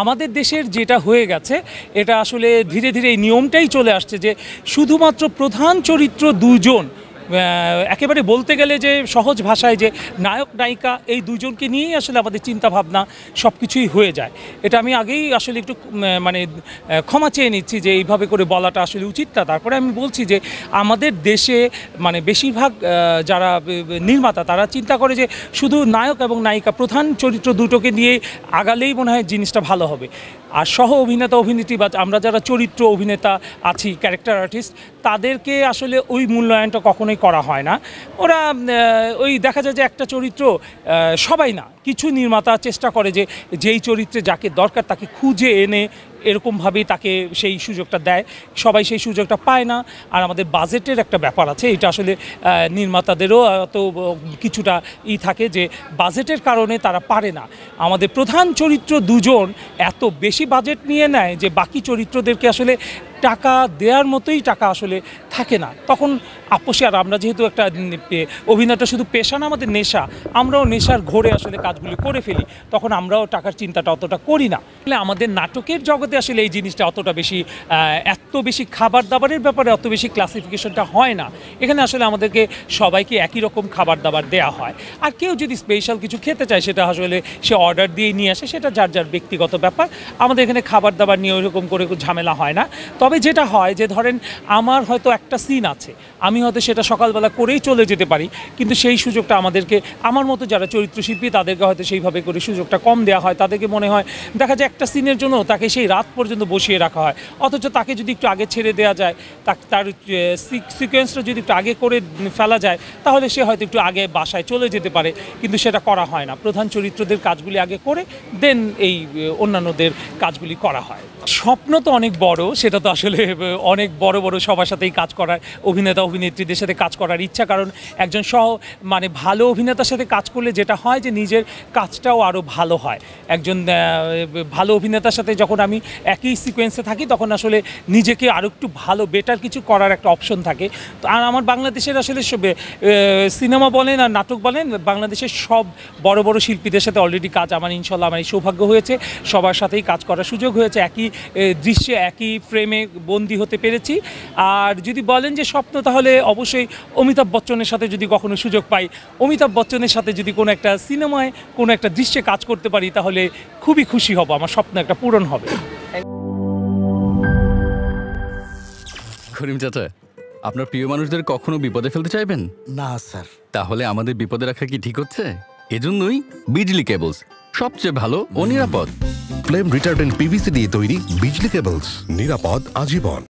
আমাদের দেশের যেটা হয়ে গেছে এটা আসলে ধীরে ধীরে এই নিয়মটাই চলে আসছে যে শুধুমাত্র প্রধান চরিত্র দুজন একেবারে বলতে গেলে যে সহজ ভাষায় যে নায়ক নায়িকা এই দুজনকে নিয়েই আসলে আমাদের চিন্তাভাবনা সব কিছুই হয়ে যায় এটা আমি আগেই আসলে একটু মানে ক্ষমা চেয়ে নিচ্ছি যে এইভাবে করে বলাটা আসলে উচিত না তারপরে আমি বলছি যে আমাদের দেশে মানে বেশিরভাগ যারা নির্মাতা তারা চিন্তা করে যে শুধু নায়ক এবং নায়িকা প্রধান চরিত্র দুটোকে নিয়ে আগালেই মনে হয় জিনিসটা ভালো হবে আর সহ অভিনেতা অভিনেত্রী বা আমরা যারা চরিত্র অভিনেতা আছি ক্যারেক্টার আর্টিস্ট তাদেরকে আসলে ওই মূল্যায়নটা কখনোই কখনোই করা হয় না ওরা ওই দেখা যায় যে একটা চরিত্র সবাই না কিছু নির্মাতা চেষ্টা করে যে যেই চরিত্রে যাকে দরকার তাকে খুঁজে এনে এরকমভাবেই তাকে সেই সুযোগটা দেয় সবাই সেই সুযোগটা পায় না আর আমাদের বাজেটের একটা ব্যাপার আছে এটা আসলে নির্মাতাদেরও তো কিছুটা ই থাকে যে বাজেটের কারণে তারা পারে না আমাদের প্রধান চরিত্র দুজন এত বেশি বাজেট নিয়ে নেয় যে বাকি চরিত্রদেরকে আসলে টাকা দেওয়ার মতোই টাকা আসলে থাকে না তখন আপোষে আর আমরা যেহেতু একটা অভিনয়টা শুধু পেশা না আমাদের নেশা আমরাও নেশার ঘোরে আসলে কাজগুলি করে ফেলি তখন আমরাও টাকার চিন্তাটা অতটা করি না তাহলে আমাদের নাটকের জগতে ক্ষেত্রে আসলে এই জিনিসটা অতটা বেশি এত বেশি খাবার দাবারের ব্যাপারে অত বেশি ক্লাসিফিকেশনটা হয় না এখানে আসলে আমাদেরকে সবাইকে একই রকম খাবার দাবার দেয়া হয় আর কেউ যদি স্পেশাল কিছু খেতে চায় সেটা আসলে সে অর্ডার দিয়ে নিয়ে আসে সেটা যার যার ব্যক্তিগত ব্যাপার আমাদের এখানে খাবার দাবার নিয়ে ওইরকম করে ঝামেলা হয় না তবে যেটা হয় যে ধরেন আমার হয়তো একটা সিন আছে আমি হয়তো সেটা সকালবেলা করেই চলে যেতে পারি কিন্তু সেই সুযোগটা আমাদেরকে আমার মতো যারা চরিত্রশিল্পী তাদেরকে হয়তো সেইভাবে করে সুযোগটা কম দেওয়া হয় তাদেরকে মনে হয় দেখা যায় একটা সিনের জন্য তাকে সেই রাত রাত পর্যন্ত বসিয়ে রাখা হয় অথচ তাকে যদি একটু আগে ছেড়ে দেওয়া যায় তার সিকোয়েন্সটা যদি একটু আগে করে ফেলা যায় তাহলে সে হয়তো একটু আগে বাসায় চলে যেতে পারে কিন্তু সেটা করা হয় না প্রধান চরিত্রদের কাজগুলি আগে করে দেন এই অন্যান্যদের কাজগুলি করা হয় স্বপ্ন তো অনেক বড় সেটা তো আসলে অনেক বড় বড় সবার সাথেই কাজ করার অভিনেতা অভিনেত্রীদের সাথে কাজ করার ইচ্ছা কারণ একজন সহ মানে ভালো অভিনেতার সাথে কাজ করলে যেটা হয় যে নিজের কাজটাও আরও ভালো হয় একজন ভালো অভিনেতার সাথে যখন আমি একই সিকোয়েন্সে থাকি তখন আসলে নিজেকে আরও একটু ভালো বেটার কিছু করার একটা অপশন থাকে তো আর আমার বাংলাদেশের আসলে সিনেমা বলেন আর নাটক বলেন বাংলাদেশের সব বড় বড় শিল্পীদের সাথে অলরেডি কাজ আমার ইনশাল্লাহ আমার এই সৌভাগ্য হয়েছে সবার সাথেই কাজ করার সুযোগ হয়েছে একই দৃশ্যে একই ফ্রেমে বন্দি হতে পেরেছি আর যদি বলেন যে স্বপ্ন তাহলে অবশ্যই অমিতাভ বচ্চনের সাথে যদি কখনো সুযোগ পাই অমিতাভ বচ্চনের সাথে যদি কোনো একটা সিনেমায় কোনো একটা দৃশ্যে কাজ করতে পারি তাহলে খুবই খুশি হব আমার স্বপ্ন একটা পূরণ হবে আপনার প্রিয় মানুষদের কখনো বিপদে ফেলতে চাইবেন না স্যার তাহলে আমাদের বিপদে রাখা কি ঠিক হচ্ছে এজন্যই বিজলি কেবলস সবচেয়ে ভালো ও নিরাপদ ফ্লেম রিটার্ডেন্ট পিভিসি দিয়ে তৈরি বিজলি কেবলস নিরাপদ আজীবন